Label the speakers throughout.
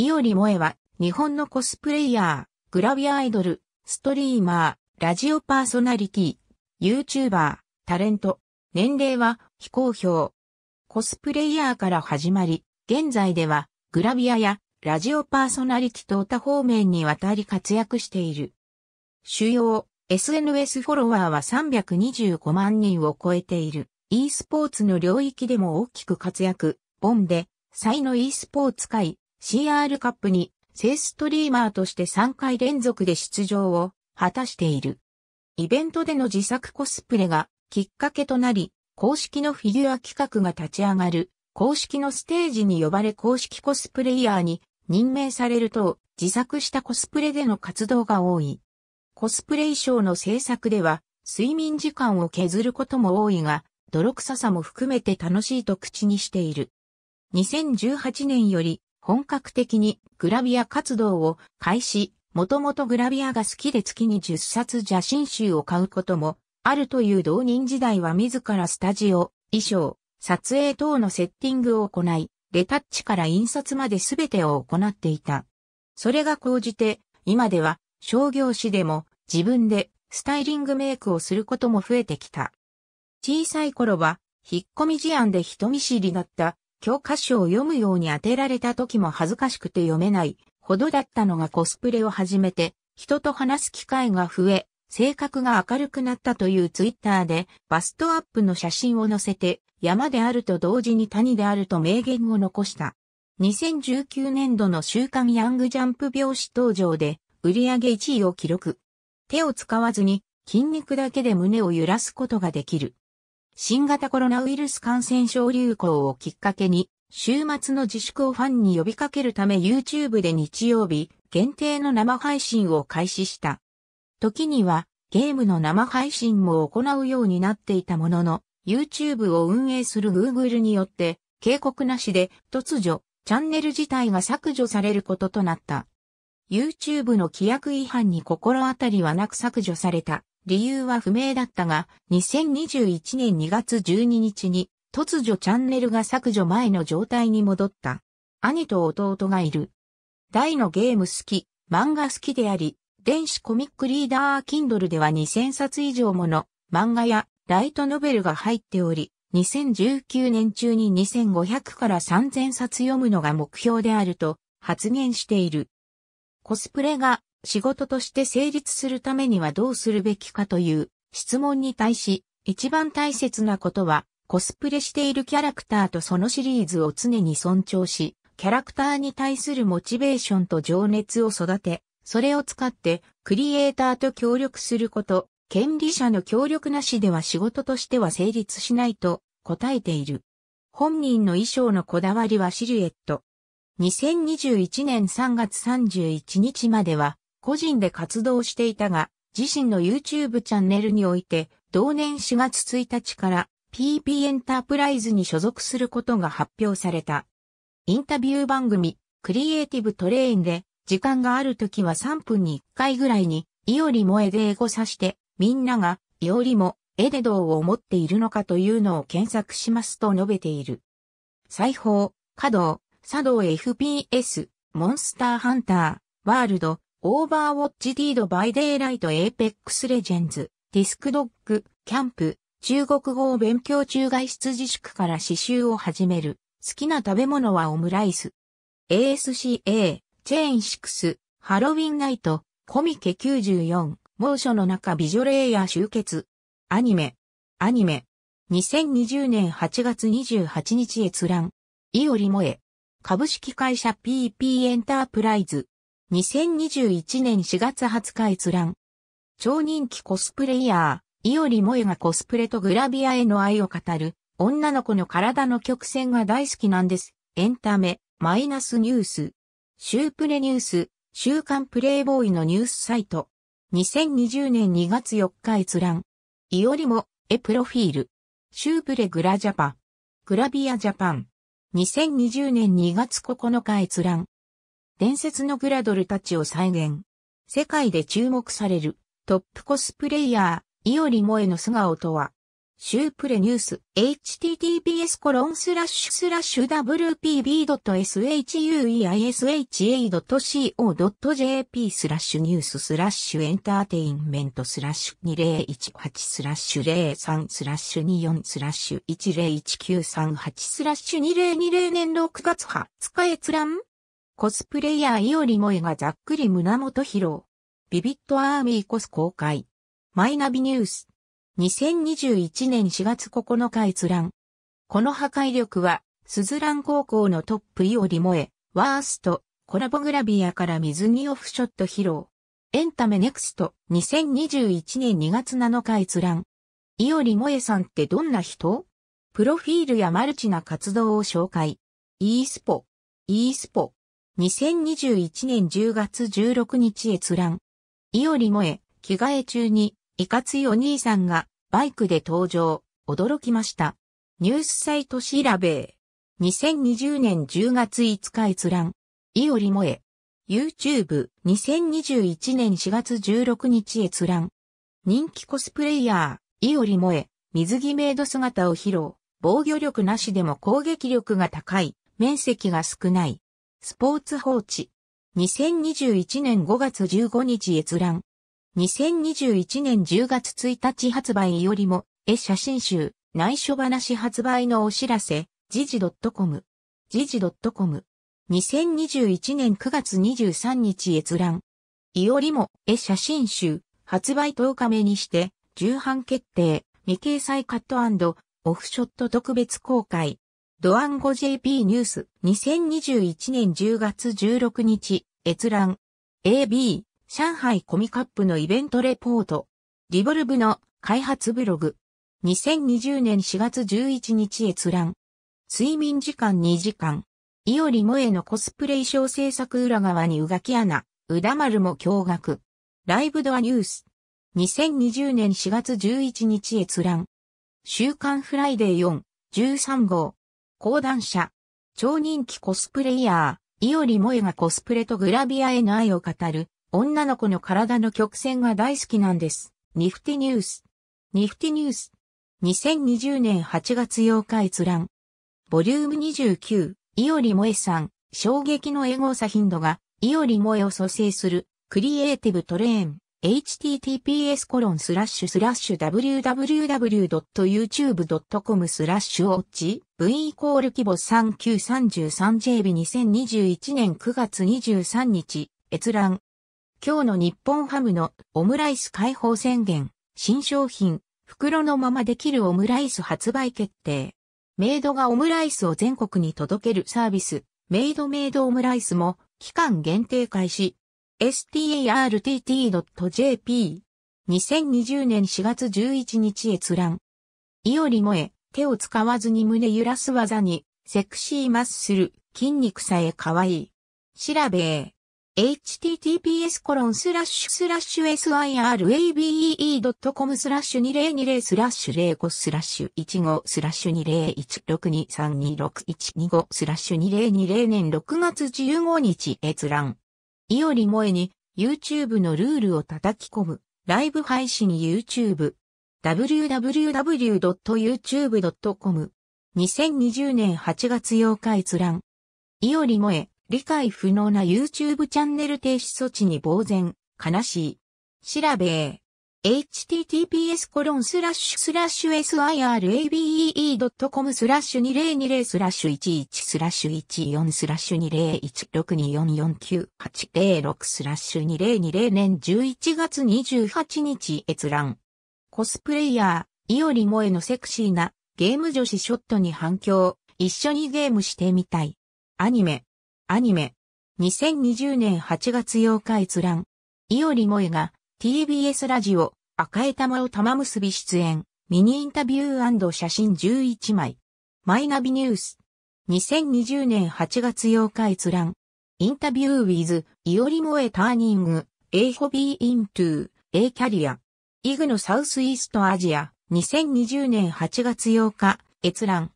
Speaker 1: いおり萌えは、日本のコスプレイヤー、グラビアアイドル、ストリーマー、ラジオパーソナリティ、YouTuber、タレント、年齢は非公表。コスプレイヤーから始まり、現在では、グラビアやラジオパーソナリティと他方面にわたり活躍している。主要、SNS フォロワーは325万人を超えている。e スポーツの領域でも大きく活躍。ボンで、才の e スポーツ界、CR カップにセーストリーマーとして3回連続で出場を果たしている。イベントでの自作コスプレがきっかけとなり、公式のフィギュア企画が立ち上がる、公式のステージに呼ばれ公式コスプレイヤーに任命されると、自作したコスプレでの活動が多い。コスプレ衣装の制作では、睡眠時間を削ることも多いが、泥臭さも含めて楽しいと口にしている。2018年より本格的にグラビア活動を開始、もともとグラビアが好きで月に10冊写真集を買うこともあるという同人時代は自らスタジオ、衣装、撮影等のセッティングを行い、レタッチから印刷まで全てを行っていた。それが講じて、今では商業誌でも自分でスタイリングメイクをすることも増えてきた。小さい頃は、引っ込み思案で人見知りだった教科書を読むように当てられた時も恥ずかしくて読めないほどだったのがコスプレを始めて、人と話す機会が増え、性格が明るくなったというツイッターで、バストアップの写真を載せて、山であると同時に谷であると名言を残した。2019年度の週刊ヤングジャンプ病死登場で、売り上げ1位を記録。手を使わずに、筋肉だけで胸を揺らすことができる。新型コロナウイルス感染症流行をきっかけに、週末の自粛をファンに呼びかけるため YouTube で日曜日限定の生配信を開始した。時にはゲームの生配信も行うようになっていたものの、YouTube を運営する Google によって警告なしで突如チャンネル自体が削除されることとなった。YouTube の規約違反に心当たりはなく削除された。理由は不明だったが、2021年2月12日に、突如チャンネルが削除前の状態に戻った。兄と弟がいる。大のゲーム好き、漫画好きであり、電子コミックリーダー Kindle では2000冊以上もの漫画やライトノベルが入っており、2019年中に2500から3000冊読むのが目標であると発言している。コスプレが仕事として成立するためにはどうするべきかという質問に対し、一番大切なことは、コスプレしているキャラクターとそのシリーズを常に尊重し、キャラクターに対するモチベーションと情熱を育て、それを使ってクリエイターと協力すること、権利者の協力なしでは仕事としては成立しないと答えている。本人の衣装のこだわりはシルエット。2021年3月31日までは個人で活動していたが、自身の YouTube チャンネルにおいて、同年4月1日から PP エンタープライズに所属することが発表された。インタビュー番組、クリエイティブトレインで、時間がある時は3分に1回ぐらいに、いよりもえでエゴさして、みんなが、いおりも、絵でどう思っているのかというのを検索しますと述べている。裁縫、稼働、茶道 FPS、モンスターハンター、ワールド、オーバーウォッチディードバイデイライトエーペックスレジェンズ、ディスクドッグ、キャンプ、中国語を勉強中外出自粛から刺繍を始める。好きな食べ物はオムライス。ASCA、チェーン6、ハロウィンナイト、コミケ94、猛暑の中美女レイヤー集結。アニメ、アニメ。2020年8月28日閲覧。いオりもえ。株式会社 PP エンタープライズ。2021年4月20日閲覧。超人気コスプレイヤー、いより萌えがコスプレとグラビアへの愛を語る、女の子の体の曲線が大好きなんです。エンタメ、マイナスニュース。シュープレニュース、週刊プレイボーイのニュースサイト。2020年2月4日閲覧。いよりも、えプロフィール。シュープレグラジャパグラビアジャパン。2020年2月9日閲覧。伝説のグラドルたちを再現。世界で注目されるトップコスプレイヤー、いおりもえの素顔とは、シュープレニュース、https コロンスラッシュスラッシュ wpb.shueisha.co.jp スラッシュニューススラッシュエンターテインメントスラッシュ2018スラッシュ03スラッシュ24スラッシュ10193 8スラッシュ2020年6月20日閲覧コスプレイヤーいおりもえがざっくり胸元披露。ビビットアーミーコス公開。マイナビニュース。2021年4月9日閲覧。この破壊力は、スズラン高校のトップいおりもえ、ワースト、コラボグラビアから水着オフショット披露。エンタメネクスト2021年2月7日閲覧。いおりもえさんってどんな人プロフィールやマルチな活動を紹介。イースポ。イースポ。2021年10月16日閲覧。いよりもえ、着替え中に、いかついお兄さんが、バイクで登場、驚きました。ニュースサイト調べ。2020年10月5日閲覧。いおりもえ。YouTube、2021年4月16日閲覧。人気コスプレイヤー、いおりもえ、水着メイド姿を披露。防御力なしでも攻撃力が高い、面積が少ない。スポーツ報知。2021年5月15日閲覧。2021年10月1日発売よりも、絵写真集、内緒話発売のお知らせ、時事 .com。時事 .com。2021年9月23日閲覧。いよりも、絵写真集、発売10日目にして、重版決定、未掲載カットオフショット特別公開。ドアンゴ JP ニュース2021年10月16日閲覧 AB 上海コミカップのイベントレポートリボルブの開発ブログ2020年4月11日閲覧睡眠時間2時間いおりもえのコスプレ衣装制作裏側にうがき穴うだまるも驚愕ライブドアニュース2020年4月11日閲覧週刊フライデー4 13号講談社。超人気コスプレイヤー、いおり萌えがコスプレとグラビアへの愛を語る、女の子の体の曲線が大好きなんです。ニフティニュース。ニフティニュース。2020年8月8日閲覧。ボリューム29、いおり萌えさん、衝撃のエゴサ頻度が、いおり萌えを蘇生する、クリエイティブトレーン。https コロンスラッシュスラッシュ www.youtube.com スラッシュオッチ v イコール規模 3933jb2021 年9月23日閲覧今日の日本ハムのオムライス解放宣言新商品袋のままできるオムライス発売決定メイドがオムライスを全国に届けるサービスメイドメイドオムライスも期間限定開始 startt.jp。2020年4月11日閲覧。いよりもえ、手を使わずに胸揺らす技に、セクシーマッスル、筋肉さえ可愛い。調べ https コロンスラッシュスラッシュ sirabee.com スラッシュ2020スラッシュ05スラッシュ15スラッシュ2016232615スラッシュ2020年6月15日閲覧。いおりもえに YouTube のルールを叩き込む。ライブ配信 YouTube。www.youtube.com。2020年8月8日閲覧。いおりもえ、理解不能な YouTube チャンネル停止措置に呆然、悲しい。調べ https コロンスラッシュスラッシュ sirabeee.com スラッシュ2020スラッシュ11スラッシュ14スラッシュ2016244986スラッシュ2020年11月28日閲覧。コスプレイヤー、いおりもえのセクシーなゲーム女子ショットに反響。一緒にゲームしてみたい。アニメ。アニメ。2020年8月8日閲覧。いおりもえが TBS ラジオ、赤江玉を玉結び出演、ミニインタビュー写真11枚。マイナビニュース。2020年8月8日閲覧。インタビュー with イオリモエターニング、A ホビーイントゥ A キャリア。イグのサウスイーストアジア、2020年8月8日、閲覧。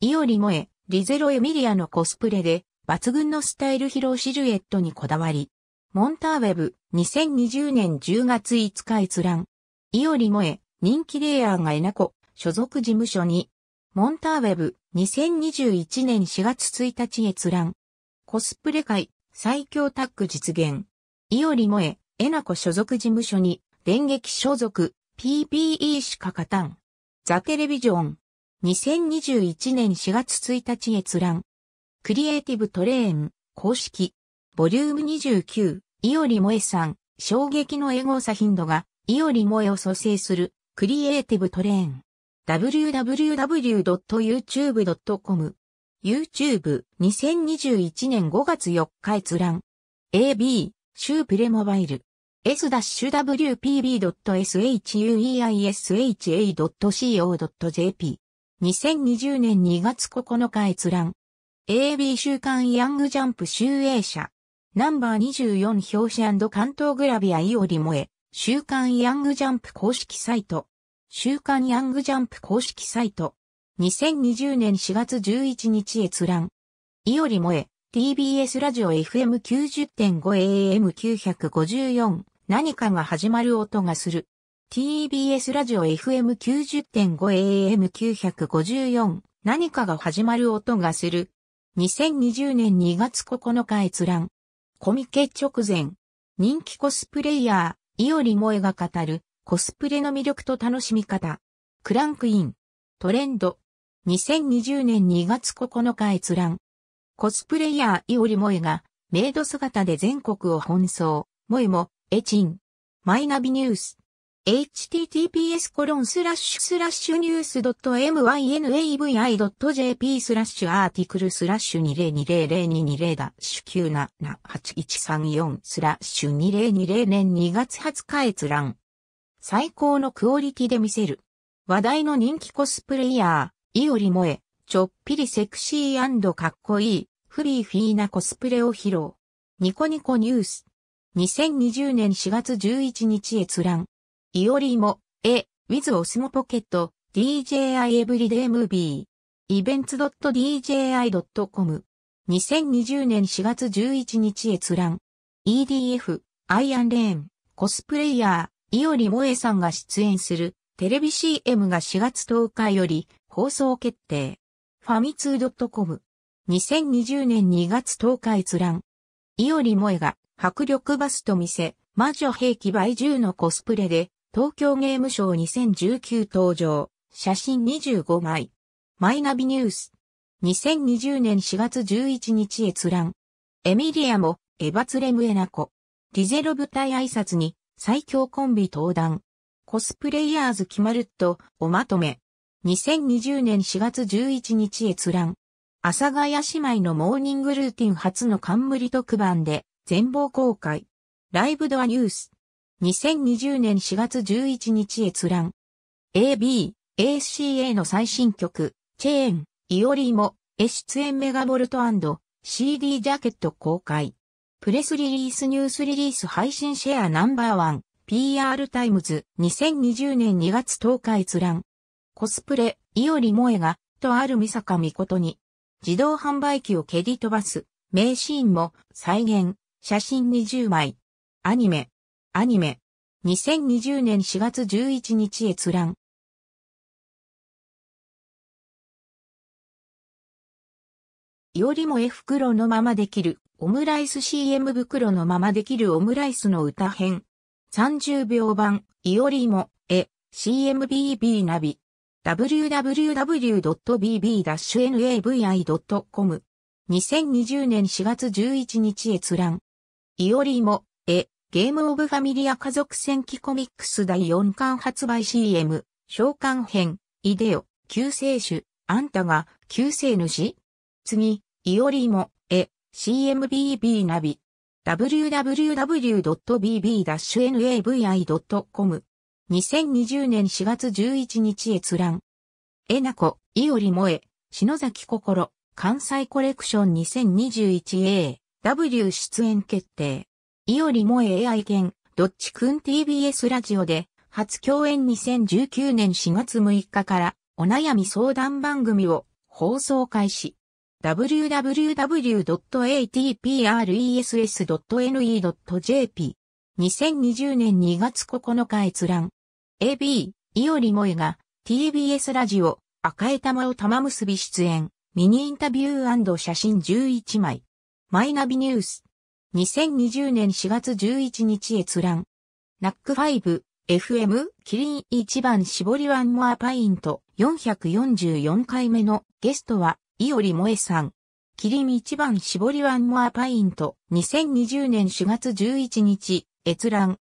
Speaker 1: イオリモエ、リゼロエミリアのコスプレで、抜群のスタイル披露シルエットにこだわり、モンターウェブ、2020年10月5日閲覧。いおりもえ、人気レイヤーがえなこ、所属事務所に。モンターウェブ、2021年4月1日閲覧。コスプレ界、最強タッグ実現。いおりもえ、えなこ所属事務所に、電撃所属、PPE しか勝たん。ザテレビジョン。2021年4月1日閲覧。クリエイティブトレーン、公式。ボリューム29。りもえさん、衝撃のエゴサ頻度が、りもえを蘇生する、クリエイティブトレーン。www.youtube.com。YouTube2021 年5月4日閲覧。AB、シュープレモバイル。s-wpb.shueisha.co.jp。2020年2月9日閲覧。AB 週刊ヤングジャンプ集英社。ナンバー24表紙関東グラビアイオリモエ、週刊ヤングジャンプ公式サイト。週刊ヤングジャンプ公式サイト。2020年4月11日閲覧。イオリモエ、TBS ラジオ FM90.5AM954。何かが始まる音がする。TBS ラジオ FM90.5AM954 何かが始まる音がする。2020年2月9日閲覧。コミケ直前、人気コスプレイヤー、いおり萌えが語る、コスプレの魅力と楽しみ方。クランクイン、トレンド。2020年2月9日閲覧。コスプレイヤーいおり萌えが、メイド姿で全国を奔走。萌えも、エチン。マイナビニュース。https n e w s .mynavi.jp スラッシュアーティクルスラッシュ2 0 2 0 0 2 0ダッシュ9781334スラッシュ2020年2月20日閲覧。最高のクオリティで見せる。話題の人気コスプレイヤー、イオリモエ、ちょっぴりセクシーかっこいい、フリーフィーなコスプレを披露。ニコニコニュース。2020年4月11日閲覧。いオりも、え、with オスモポケット、DJI エブリデイムービー、イベント .dji.com。2020年4月11日閲覧。EDF、アイアンレーン、コスプレイヤー、いオりもえさんが出演する、テレビ CM が4月10日より放送決定。ファミツー .com。2020年2月10日閲覧。いオりもえが迫力バスと見せ、魔女兵器倍10のコスプレで東京ゲームショー2019登場、写真25枚。マイナビニュース。2020年4月11日閲覧。エミリアも、エバツレムエナコ。リゼロ舞台挨拶に、最強コンビ登壇。コスプレイヤーズ決まるっと、おまとめ。2020年4月11日閲覧。阿佐ヶ谷姉妹のモーニングルーティン初の冠特番で、全貌公開。ライブドアニュース。2020年4月11日閲覧。AB、ACA の最新曲、チェーン、イオリーも、エ出演メガボルト &CD ジャケット公開。プレスリリースニュースリリース配信シェアナンバーワン、PR タイムズ、2020年2月10日閲覧。コスプレ、イオリモえが、とある三坂美琴に、自動販売機を蹴り飛ばす、名シーンも、再現、写真20枚。アニメ、アニメ。2020年4月11日閲覧。いりもえ袋のままできる、オムライス CM 袋のままできるオムライスの歌編。30秒版、いおりも、え、CMBB ナビ。www.bb-navi.com。2020年4月11日閲覧。いおりも、え、ゲームオブファミリア家族戦記コミックス第4巻発売 CM、召喚編、イデオ、救世主、あんたが、救世主次、いおりも、え、CMBB ナビ。www.bb-navi.com 2020年4月11日閲覧。えなこ、いおりもえ、篠崎心、関西コレクション 2021A、W 出演決定。いよりも AI 犬、どっちくん TBS ラジオで、初共演2019年4月6日から、お悩み相談番組を放送開始。www.atpress.ne.jp 2020年2月9日閲覧。AB、いよりもえが、TBS ラジオ、赤江玉を玉結び出演、ミニインタビュー写真11枚。マイナビニュース。2020年4月11日閲覧。ナック5、FM、キリン1番絞りワンモアパイント、444回目のゲストは、いおりもえさん。キリン1番絞りワンモアパイント、2020年4月11日、閲覧。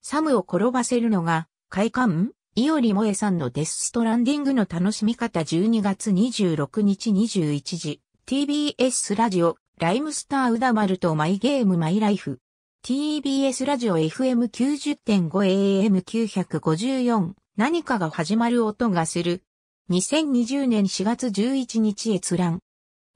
Speaker 1: サムを転ばせるのが、快感いおりもえさんのデスストランディングの楽しみ方12月26日21時、TBS ラジオ、ライムスターうだまるとマイゲームマイライフ。TBS ラジオ FM90.5AM954 何かが始まる音がする。2020年4月11日閲覧。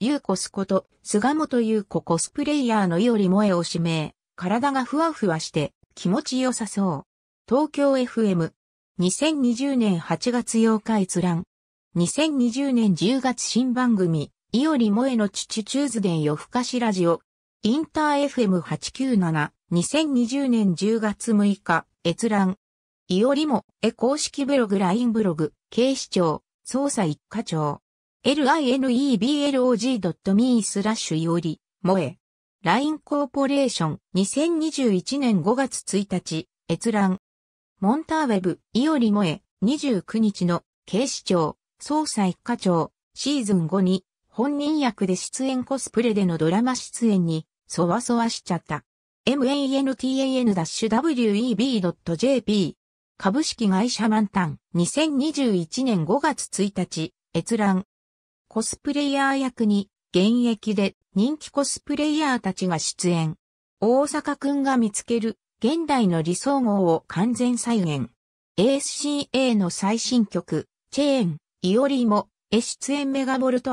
Speaker 1: ゆうこすこと、菅本ゆうこコスプレイヤーのより萌えを指名。体がふわふわして気持ちよさそう。東京 FM。2020年8月8日閲覧。2020年10月新番組。いりもえの父チューズデン夜更かしラジオ。インター FM897、2020年10月6日、閲覧。いおりも、え公式ブログ LINE ブログ、警視庁、捜査一課長。lineblog.me スラッシュいおり、もえ。LINE コーポレーション、2021年5月1日、閲覧。モンターウェブ、いおりもえ、29日の、警視庁、捜査一課長、シーズン5に、本人役で出演コスプレでのドラマ出演に、そわそわしちゃった。man-tan-web.jp 株式会社満タン2021年5月1日閲覧コスプレイヤー役に現役で人気コスプレイヤーたちが出演大阪くんが見つける現代の理想号を完全再現 ASCA の最新曲チェーンイオリも出演メガボルト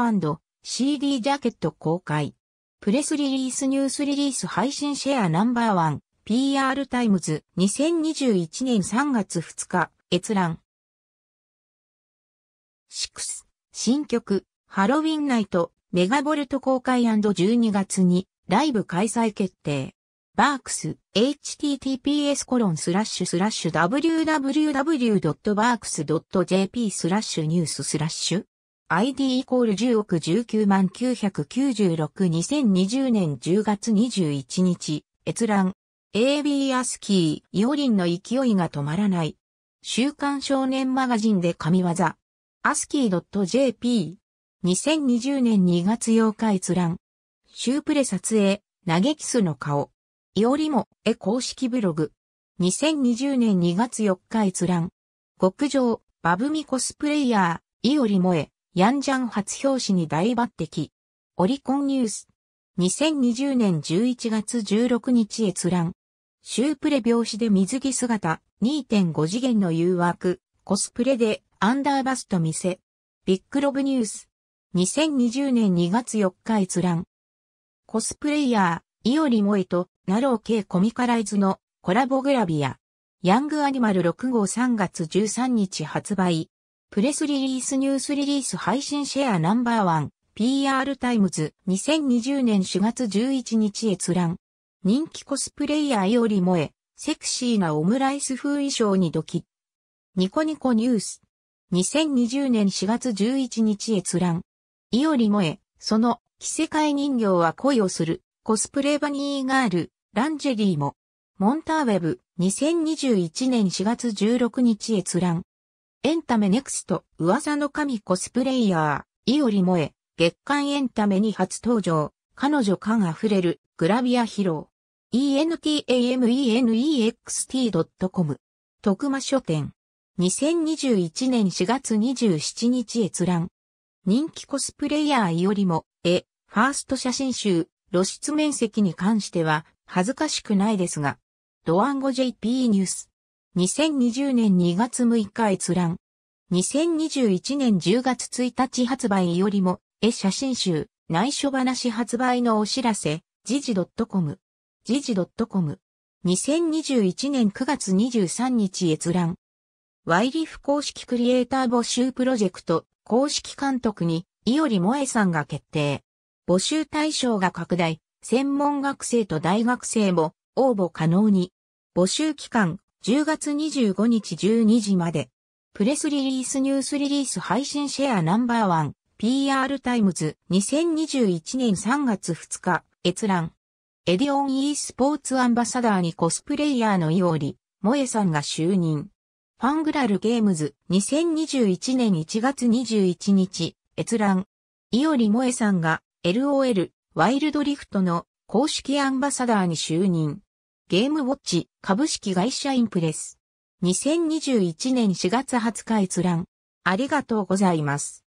Speaker 1: CD ジャケット公開。プレスリリースニュースリリース配信シェアナンバーワン PR タイムズ2021年3月2日閲覧6新曲ハロウィンナイトメガボルト公開 &12 月にライブ開催決定バークス https コロンスラッシュスラッシュ www.barks.jp スラッシュニューススラッシュ ID イコール10億19万996 2020年10月21日、閲覧。AB アスキー、イオリンの勢いが止まらない。週刊少年マガジンで神業。アスキー .jp。2020年2月8日閲覧。シュープレ撮影、嘆きすの顔。いおりも、絵公式ブログ。2020年2月4日閲覧。極上、バブミコスプレイヤー、いおりもえ。ヤンジャン初表紙に大抜擢。オリコンニュース。2020年11月16日閲覧。シュープレ表紙で水着姿、2.5次元の誘惑、コスプレでアンダーバスト見せ。ビッグロブニュース。2020年2月4日閲覧。コスプレイヤー、いオりモえと、ナロー系コミカライズのコラボグラビア。ヤングアニマル6号3月13日発売。プレスリリースニュースリリース配信シェアナンバーワン PR タイムズ2020年4月11日閲覧。人気コスプレイヤーよりもえ、セクシーなオムライス風衣装にドキッ。ニコニコニュース。2020年4月11日閲覧。いよりもえ、その、着せ替え人形は恋をする、コスプレバニーガール、ランジェリーも。モンターウェブ、2021年4月16日閲覧。エンタメネクスト、噂の神コスプレイヤー、イオリモえ、月刊エンタメに初登場、彼女感あふれる、グラビア披露。entamenext.com 徳間書店。2021年4月27日閲覧。人気コスプレイヤーイオリも、え、ファースト写真集、露出面積に関しては、恥ずかしくないですが、ドワンゴ JP ニュース。2020年2月6日閲覧。2021年10月1日発売よりも、絵写真集、内緒話発売のお知らせ、時事 .com。時事 .com。2021年9月23日閲覧。ワイリフ公式クリエイター募集プロジェクト、公式監督に、伊織萌えさんが決定。募集対象が拡大、専門学生と大学生も応募可能に。募集期間、10月25日12時まで。プレスリリースニュースリリース配信シェアナンバーワン PR タイムズ2021年3月2日閲覧。エディオン e スポーツアンバサダーにコスプレイヤーのイオリ、萌エさんが就任。ファングラルゲームズ2021年1月21日閲覧。イオリ萌エさんが LOL ワイルドリフトの公式アンバサダーに就任。ゲームウォッチ株式会社インプレス。2021年4月20日閲覧。ありがとうございます。